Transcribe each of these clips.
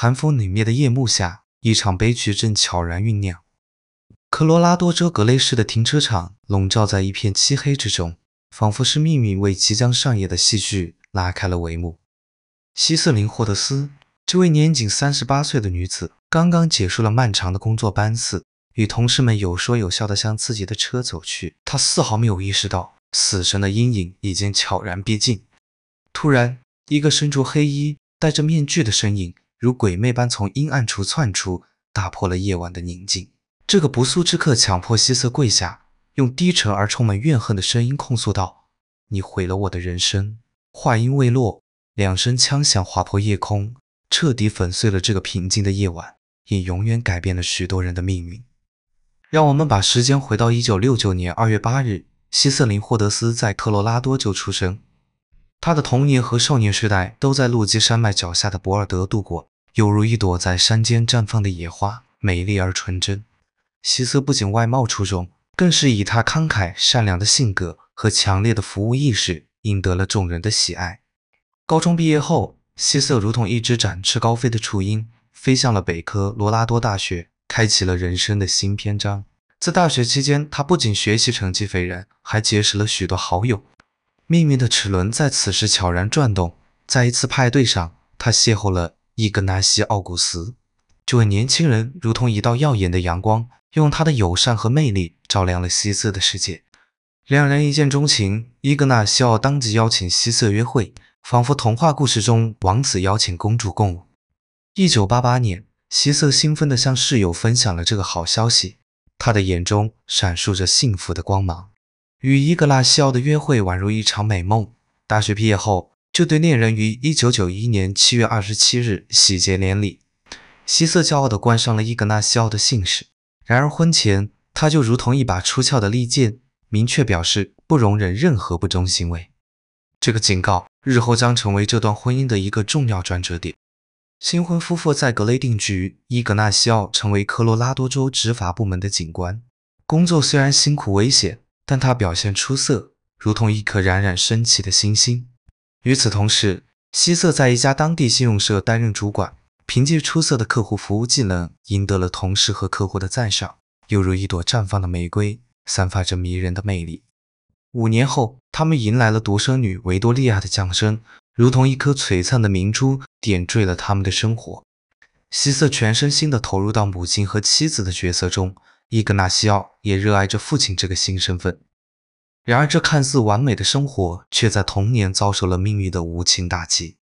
寒风凛冽的夜幕下，一场悲剧正悄然酝酿。科罗拉多州格雷市的停车场笼罩在一片漆黑之中，仿佛是命运为即将上演的戏剧拉开了帷幕。希瑟琳霍德斯，这位年仅三十八岁的女子，刚刚结束了漫长的工作班次，与同事们有说有笑地向自己的车走去。她丝毫没有意识到，死神的阴影已经悄然逼近。突然，一个身着黑衣、戴着面具的身影。如鬼魅般从阴暗处窜出，打破了夜晚的宁静。这个不速之客强迫希瑟跪下，用低沉而充满怨恨的声音控诉道：“你毁了我的人生。”话音未落，两声枪响划破夜空，彻底粉碎了这个平静的夜晚，也永远改变了许多人的命运。让我们把时间回到一九六九年二月八日，希瑟林霍德斯在科罗拉多就出生。他的童年和少年时代都在落基山脉脚下的博尔德度过，犹如一朵在山间绽放的野花，美丽而纯真。希瑟不仅外貌出众，更是以他慷慨善良的性格和强烈的服务意识赢得了众人的喜爱。高中毕业后，希瑟如同一只展翅高飞的雏鹰，飞向了北科罗拉多大学，开启了人生的新篇章。在大学期间，他不仅学习成绩斐然，还结识了许多好友。命运的齿轮在此时悄然转动。在一次派对上，他邂逅了伊格纳西奥·古斯，这位年轻人如同一道耀眼的阳光，用他的友善和魅力照亮了希瑟的世界。两人一见钟情，伊格纳西奥当即邀请希瑟约会，仿佛童话故事中王子邀请公主共舞。一九八八年，希瑟兴奋地向室友分享了这个好消息，他的眼中闪烁着幸福的光芒。与伊格纳西奥的约会宛如一场美梦。大学毕业后，这对恋人于一九九一年七月二十七日喜结连理。西瑟骄傲地冠上了伊格纳西奥的姓氏。然而，婚前他就如同一把出鞘的利剑，明确表示不容忍任何不忠行为。这个警告日后将成为这段婚姻的一个重要转折点。新婚夫妇在格雷定居，伊格纳西奥成为科罗拉多州执法部门的警官。工作虽然辛苦危险。但他表现出色，如同一颗冉冉升起的星星。与此同时，希瑟在一家当地信用社担任主管，凭借出色的客户服务技能，赢得了同事和客户的赞赏，犹如一朵绽放的玫瑰，散发着迷人的魅力。五年后，他们迎来了独生女维多利亚的降生，如同一颗璀璨的明珠，点缀了他们的生活。希瑟全身心地投入到母亲和妻子的角色中，伊格纳西奥也热爱着父亲这个新身份。然而，这看似完美的生活却在童年遭受了命运的无情打击。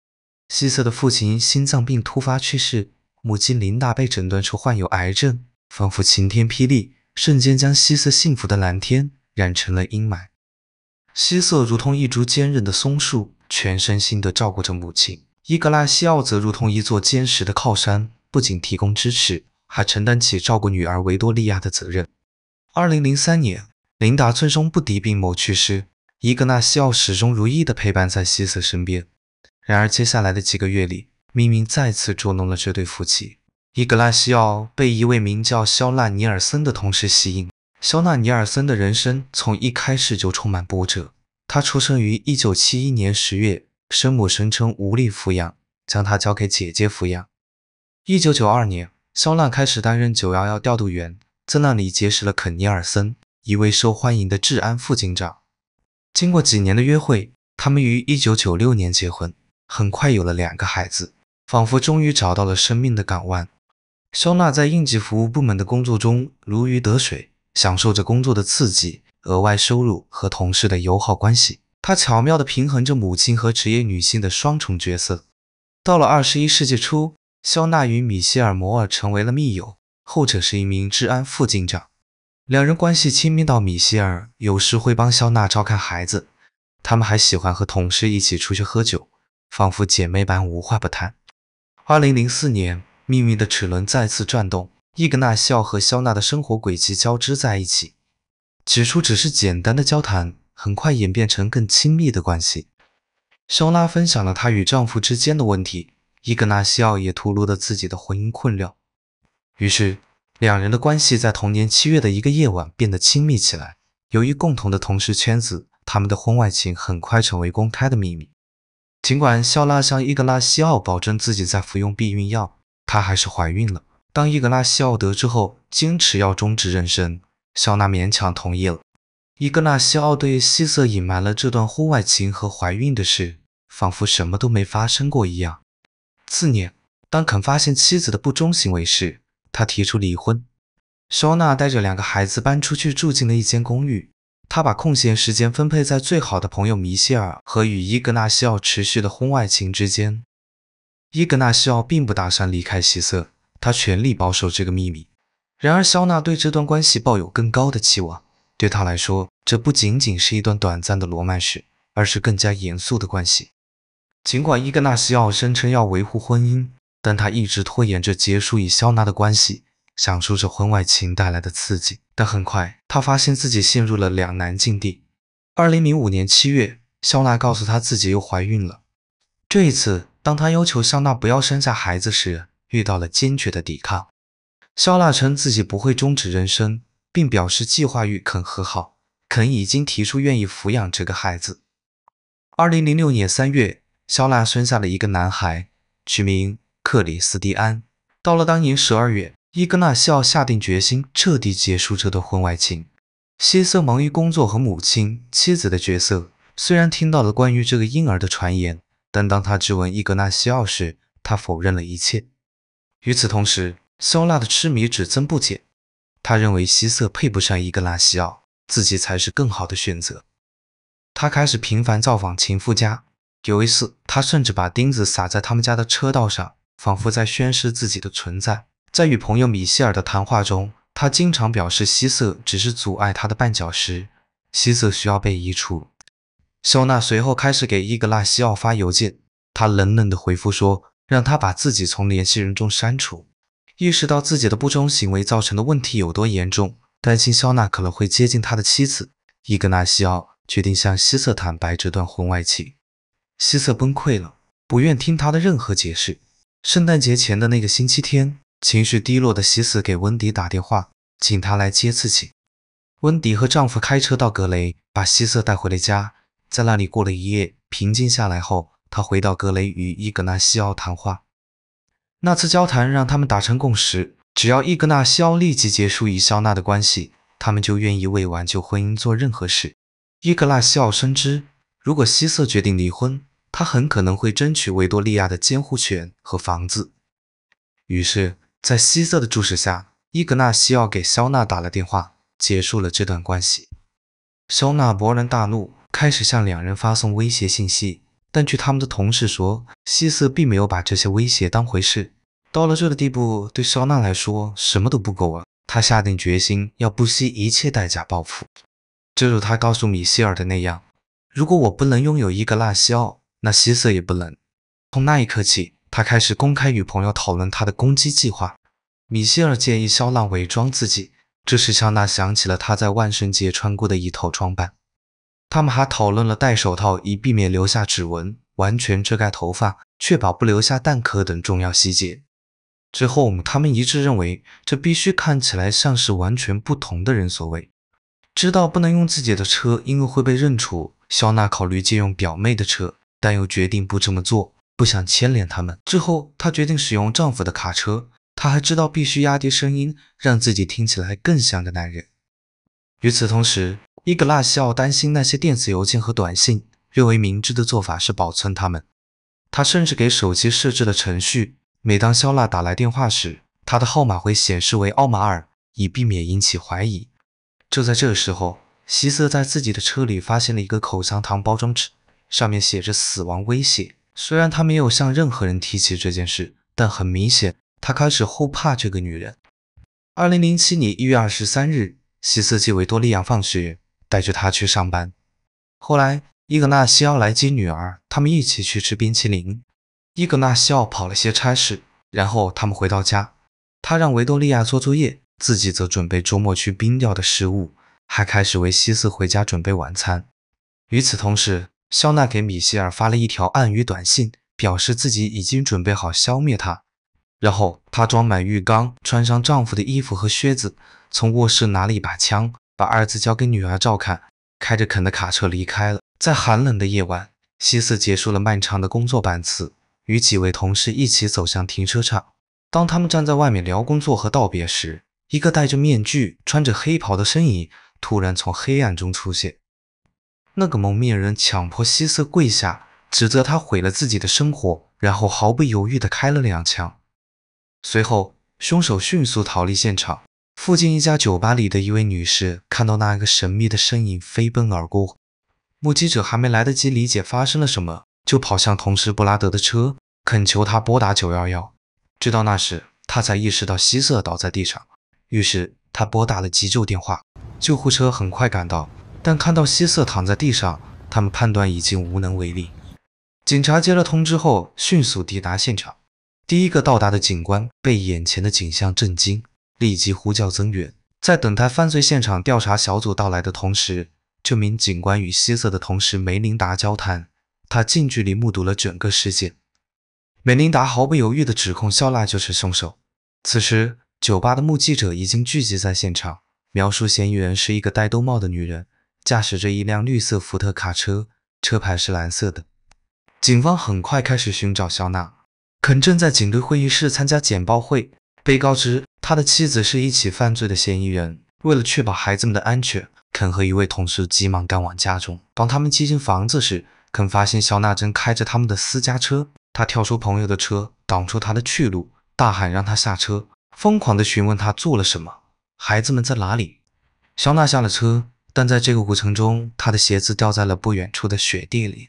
希瑟的父亲因心脏病突发去世，母亲琳达被诊断出患有癌症，仿佛晴天霹雳，瞬间将希瑟幸福的蓝天染成了阴霾。希瑟如同一株坚韧的松树，全身心地照顾着母亲，伊格纳西奥则如同一座坚实的靠山。不仅提供支持，还承担起照顾女儿维多利亚的责任。二零零三年，琳达最终不敌病魔去世，伊格纳西奥始终如一的陪伴在希瑟身边。然而，接下来的几个月里，命运再次捉弄了这对夫妻。伊格纳西奥被一位名叫肖纳尼尔森的同事吸引。肖纳尼尔森的人生从一开始就充满波折，他出生于一九七一年十月，生母声称无力抚养，将他交给姐姐抚养。一九九二年，肖娜开始担任九幺幺调度员，在那里结识了肯尼尔森，一位受欢迎的治安副警长。经过几年的约会，他们于一九九六年结婚，很快有了两个孩子，仿佛终于找到了生命的港湾。肖娜在应急服务部门的工作中如鱼得水，享受着工作的刺激、额外收入和同事的友好关系。她巧妙地平衡着母亲和职业女性的双重角色。到了二十一世纪初，肖娜与米歇尔·摩尔成为了密友，后者是一名治安副警长，两人关系亲密到米歇尔有时会帮肖娜照看孩子。他们还喜欢和同事一起出去喝酒，仿佛姐妹般无话不谈。二零零四年，秘密的齿轮再次转动，伊格纳西奥和肖娜的生活轨迹交织在一起。起初只是简单的交谈，很快演变成更亲密的关系。肖拉分享了她与丈夫之间的问题。伊格纳西奥也吐露了自己的婚姻困扰，于是两人的关系在同年七月的一个夜晚变得亲密起来。由于共同的同事圈子，他们的婚外情很快成为公开的秘密。尽管肖娜向伊格纳西奥保证自己在服用避孕药，她还是怀孕了。当伊格纳西奥得知后，坚持要终止妊娠，肖娜勉强同意了。伊格纳西奥对希瑟隐瞒了这段婚外情和怀孕的事，仿佛什么都没发生过一样。四年，当肯发现妻子的不忠行为时，他提出离婚。肖娜带着两个孩子搬出去，住进了一间公寓。他把空闲时间分配在最好的朋友米歇尔和与伊格纳西奥持续的婚外情之间。伊格纳西奥并不打算离开希瑟，他全力保守这个秘密。然而，肖娜对这段关系抱有更高的期望，对他来说，这不仅仅是一段短暂的罗曼史，而是更加严肃的关系。尽管伊格纳西奥声称要维护婚姻，但他一直拖延着结束与肖娜的关系，享受着婚外情带来的刺激。但很快，他发现自己陷入了两难境地。二零零五年七月，肖娜告诉他自己又怀孕了。这一次，当他要求肖娜不要生下孩子时，遇到了坚决的抵抗。肖娜称自己不会终止妊娠，并表示计划与肯和好，肯已经提出愿意抚养这个孩子。二零零六年三月。肖娜生下了一个男孩，取名克里斯蒂安。到了当年十二月，伊格纳西奥下定决心彻底结束这段婚外情。希瑟忙于工作和母亲、妻子的角色，虽然听到了关于这个婴儿的传言，但当他质问伊格纳西奥时，他否认了一切。与此同时，肖娜的痴迷只增不减，他认为希瑟配不上伊格纳西奥，自己才是更好的选择。他开始频繁造访情妇家。有一次，他甚至把钉子撒在他们家的车道上，仿佛在宣示自己的存在。在与朋友米歇尔的谈话中，他经常表示希瑟只是阻碍他的绊脚石，希瑟需要被移除。肖娜随后开始给伊格纳西奥发邮件，他冷冷地回复说，让他把自己从联系人中删除。意识到自己的不忠行为造成的问题有多严重，担心肖娜可能会接近他的妻子，伊格纳西奥决定向希瑟坦白这段婚外情。希瑟崩溃了，不愿听他的任何解释。圣诞节前的那个星期天，情绪低落的希瑟给温迪打电话，请他来接自己。温迪和丈夫开车到格雷，把希瑟带回了家，在那里过了一夜。平静下来后，他回到格雷与伊格纳西奥谈话。那次交谈让他们达成共识，只要伊格纳西奥立即结束与肖娜的关系，他们就愿意为挽救婚姻做任何事。伊格纳西奥深知。如果希瑟决定离婚，他很可能会争取维多利亚的监护权和房子。于是，在希瑟的注视下，伊格纳西奥给肖娜打了电话，结束了这段关系。肖娜勃然大怒，开始向两人发送威胁信息。但据他们的同事说，希瑟并没有把这些威胁当回事。到了这个地步，对肖娜来说什么都不够啊！他下定决心要不惜一切代价报复。正如他告诉米歇尔的那样。如果我不能拥有伊格纳西奥，那希瑟也不能。从那一刻起，他开始公开与朋友讨论他的攻击计划。米歇尔建议肖娜伪装自己，这时肖娜想起了他在万圣节穿过的一套装扮。他们还讨论了戴手套以避免留下指纹，完全遮盖头发，确保不留下弹壳等重要细节。之后，他们一致认为，这必须看起来像是完全不同的人所为。知道不能用自己的车，因为会被认出。肖娜考虑借用表妹的车，但又决定不这么做，不想牵连他们。之后，她决定使用丈夫的卡车。她还知道必须压低声音，让自己听起来更像个男人。与此同时，伊格纳西奥担心那些电子邮件和短信，认为明智的做法是保存它们。他甚至给手机设置了程序，每当肖娜打来电话时，他的号码会显示为奥马尔，以避免引起怀疑。就在这时候，希瑟在自己的车里发现了一个口香糖包装纸，上面写着“死亡威胁”。虽然他没有向任何人提起这件事，但很明显，他开始后怕这个女人。二零零七年一月二十三日，希瑟接维多利亚放学，带着她去上班。后来，伊格纳西奥来接女儿，他们一起去吃冰淇淋。伊格纳西奥跑了些差事，然后他们回到家，他让维多利亚做作业。自己则准备周末去冰钓的食物，还开始为西斯回家准备晚餐。与此同时，肖娜给米歇尔发了一条暗语短信，表示自己已经准备好消灭他。然后她装满浴缸，穿上丈夫的衣服和靴子，从卧室拿了一把枪，把儿子交给女儿照看，开着肯的卡车离开了。在寒冷的夜晚，西斯结束了漫长的工作班次，与几位同事一起走向停车场。当他们站在外面聊工作和道别时，一个戴着面具、穿着黑袍的身影突然从黑暗中出现。那个蒙面人强迫希瑟跪下，指责他毁了自己的生活，然后毫不犹豫地开了两枪。随后，凶手迅速逃离现场。附近一家酒吧里的一位女士看到那个神秘的身影飞奔而过，目击者还没来得及理解发生了什么，就跑向同事布拉德的车，恳求他拨打九幺幺。直到那时，他才意识到希瑟倒在地上于是他拨打了急救电话，救护车很快赶到，但看到希瑟躺在地上，他们判断已经无能为力。警察接了通知后，迅速抵达现场。第一个到达的警官被眼前的景象震惊，立即呼叫增援。在等待犯罪现场调查小组到来的同时，这名警官与希瑟的同事梅琳达交谈，他近距离目睹了整个事件。梅琳达毫不犹豫地指控肖娜就是凶手。此时。酒吧的目击者已经聚集在现场，描述嫌疑人是一个戴兜帽的女人，驾驶着一辆绿色福特卡车，车牌是蓝色的。警方很快开始寻找肖娜。肯正在警队会议室参加简报会，被告知他的妻子是一起犯罪的嫌疑人。为了确保孩子们的安全，肯和一位同事急忙赶往家中。当他们接近房子时，肯发现肖娜正开着他们的私家车，他跳出朋友的车，挡住他的去路，大喊让他下车。疯狂地询问他做了什么，孩子们在哪里？肖娜下了车，但在这个过程中，他的鞋子掉在了不远处的雪地里。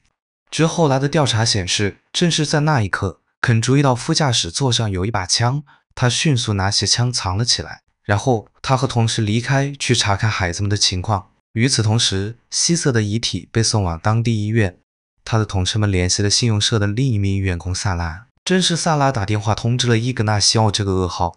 之后来的调查显示，正是在那一刻，肯注意到副驾驶座上有一把枪，他迅速拿起枪藏了起来，然后他和同事离开去查看孩子们的情况。与此同时，希瑟的遗体被送往当地医院，他的同事们联系了信用社的另一名员工萨拉，正是萨拉打电话通知了伊格纳西奥这个噩耗。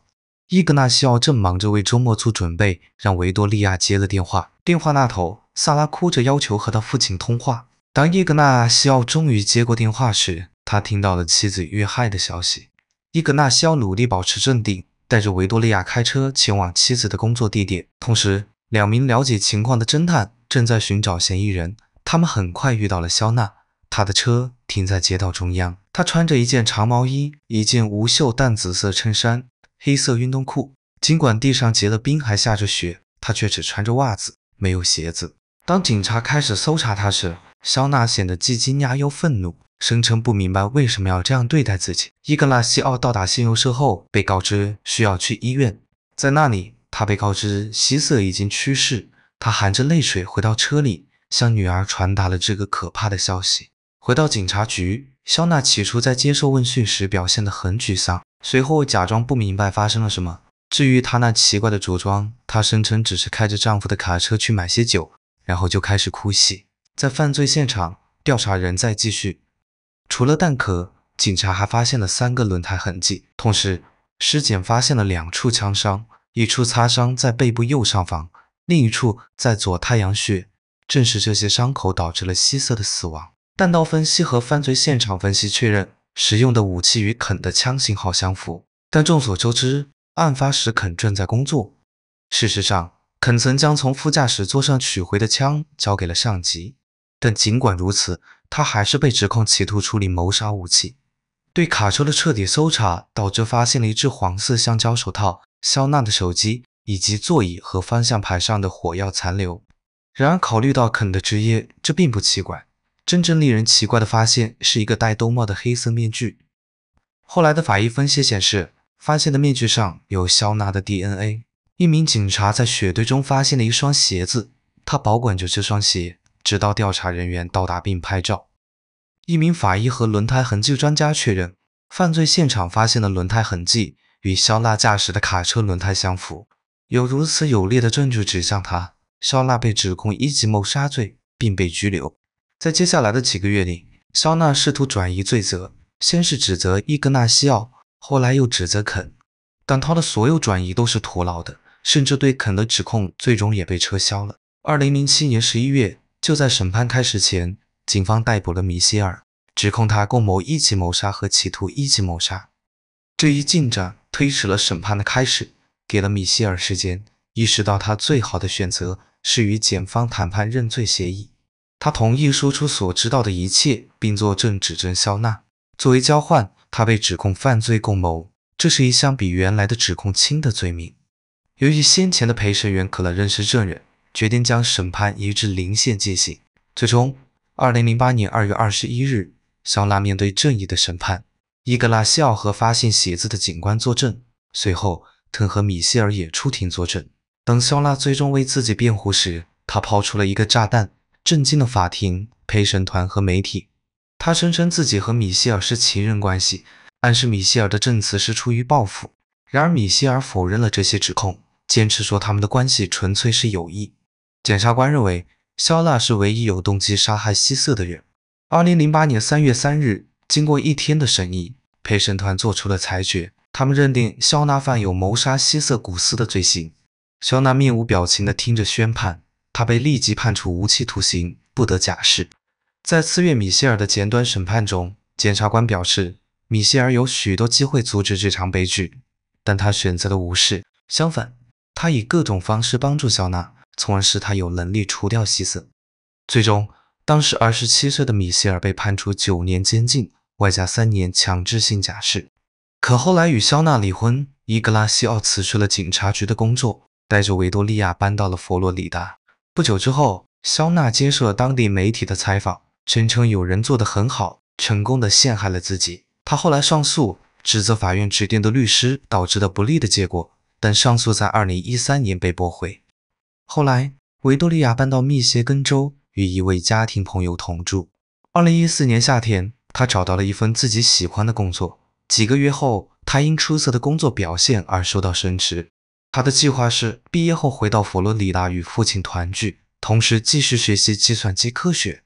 伊格纳西奥正忙着为周末做准备，让维多利亚接了电话。电话那头，萨拉哭着要求和他父亲通话。当伊格纳西奥终于接过电话时，他听到了妻子遇害的消息。伊格纳西奥努力保持镇定，带着维多利亚开车前往妻子的工作地点。同时，两名了解情况的侦探正在寻找嫌疑人。他们很快遇到了肖娜，她的车停在街道中央。她穿着一件长毛衣，一件无袖淡紫色衬衫。黑色运动裤，尽管地上结了冰，还下着雪，他却只穿着袜子，没有鞋子。当警察开始搜查他时，肖娜显得既惊讶又愤怒，声称不明白为什么要这样对待自己。伊格纳西奥到达信用社后，被告知需要去医院，在那里他被告知希瑟已经去世。他含着泪水回到车里，向女儿传达了这个可怕的消息。回到警察局，肖娜起初在接受问讯时表现得很沮丧。随后假装不明白发生了什么。至于她那奇怪的着装，她声称只是开着丈夫的卡车去买些酒，然后就开始哭戏。在犯罪现场调查仍在继续，除了弹壳，警察还发现了三个轮胎痕迹，同时尸检发现了两处枪伤，一处擦伤在背部右上方，另一处在左太阳穴，正是这些伤口导致了希瑟的死亡。弹道分析和犯罪现场分析确认。使用的武器与肯的枪型号相符，但众所周知，案发时肯正在工作。事实上，肯曾将从副驾驶座上取回的枪交给了上级，但尽管如此，他还是被指控企图处理谋杀武器。对卡车的彻底搜查导致发现了一只黄色橡胶手套、肖娜的手机以及座椅和方向盘上的火药残留。然而，考虑到肯的职业，这并不奇怪。真正令人奇怪的发现是一个戴兜帽的黑色面具。后来的法医分析显示，发现的面具上有肖娜的 DNA。一名警察在雪堆中发现了一双鞋子，他保管着这双鞋，直到调查人员到达并拍照。一名法医和轮胎痕迹专家确认，犯罪现场发现的轮胎痕迹与肖娜驾驶的卡车轮胎相符。有如此有力的证据指向他，肖娜被指控一级谋杀罪，并被拘留。在接下来的几个月里，肖娜试图转移罪责，先是指责伊格纳西奥，后来又指责肯，但他的所有转移都是徒劳的，甚至对肯的指控最终也被撤销了。二零零七年十一月，就在审判开始前，警方逮捕了米歇尔，指控他共谋一级谋杀和企图一级谋杀。这一进展推迟了审判的开始，给了米歇尔时间意识到他最好的选择是与检方谈判认罪协议。他同意说出所知道的一切，并作证指证肖娜。作为交换，他被指控犯罪共谋，这是一项比原来的指控轻的罪名。由于先前的陪审员可能认识证人，决定将审判移至临县进行。最终，二零零八年二月二十一日，肖娜面对正义的审判。伊格拉西奥和发现鞋子的警官作证，随后特和米歇尔也出庭作证。等肖娜最终为自己辩护时，他抛出了一个炸弹。震惊了法庭、陪审团和媒体。他声称自己和米歇尔是情人关系，暗示米歇尔的证词是出于报复。然而，米歇尔否认了这些指控，坚持说他们的关系纯粹是友谊。检察官认为，肖娜是唯一有动机杀害希瑟的人。二零零八年三月三日，经过一天的审议，陪审团做出了裁决，他们认定肖娜犯有谋杀希瑟古斯的罪行。肖娜面无表情地听着宣判。他被立即判处无期徒刑，不得假释。在次月米歇尔的简短审判中，检察官表示，米歇尔有许多机会阻止这场悲剧，但他选择了无视。相反，他以各种方式帮助肖娜，从而使他有能力除掉希瑟。最终，当时二十七岁的米歇尔被判处九年监禁，外加三年强制性假释。可后来与肖娜离婚，伊格拉西奥辞去了警察局的工作，带着维多利亚搬到了佛罗里达。不久之后，肖娜接受了当地媒体的采访，声称有人做得很好，成功的陷害了自己。她后来上诉，指责法院指定的律师导致的不利的结果，但上诉在二零一三年被驳回。后来，维多利亚搬到密歇根州，与一位家庭朋友同住。二零一四年夏天，他找到了一份自己喜欢的工作。几个月后，他因出色的工作表现而受到升职。他的计划是毕业后回到佛罗里达与父亲团聚，同时继续学习计算机科学。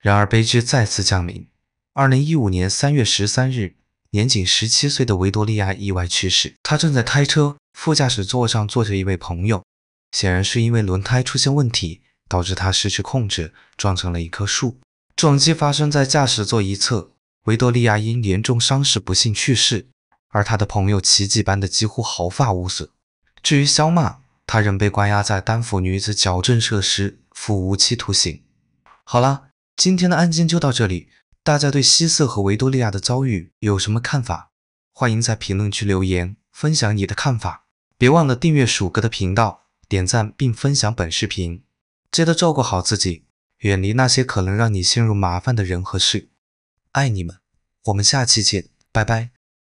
然而悲剧再次降临。二零一五年三月十三日，年仅十七岁的维多利亚意外去世。他正在开车，副驾驶座上坐着一位朋友，显然是因为轮胎出现问题，导致他失去控制，撞成了一棵树。撞击发生在驾驶座一侧，维多利亚因严重伤势不幸去世，而他的朋友奇迹般的几乎毫发无损。至于小马，他仍被关押在丹佛女子矫正设施，服无期徒刑。好啦，今天的案件就到这里，大家对希瑟和维多利亚的遭遇有什么看法？欢迎在评论区留言分享你的看法。别忘了订阅鼠哥的频道，点赞并分享本视频。记得照顾好自己，远离那些可能让你陷入麻烦的人和事。爱你们，我们下期见，拜拜。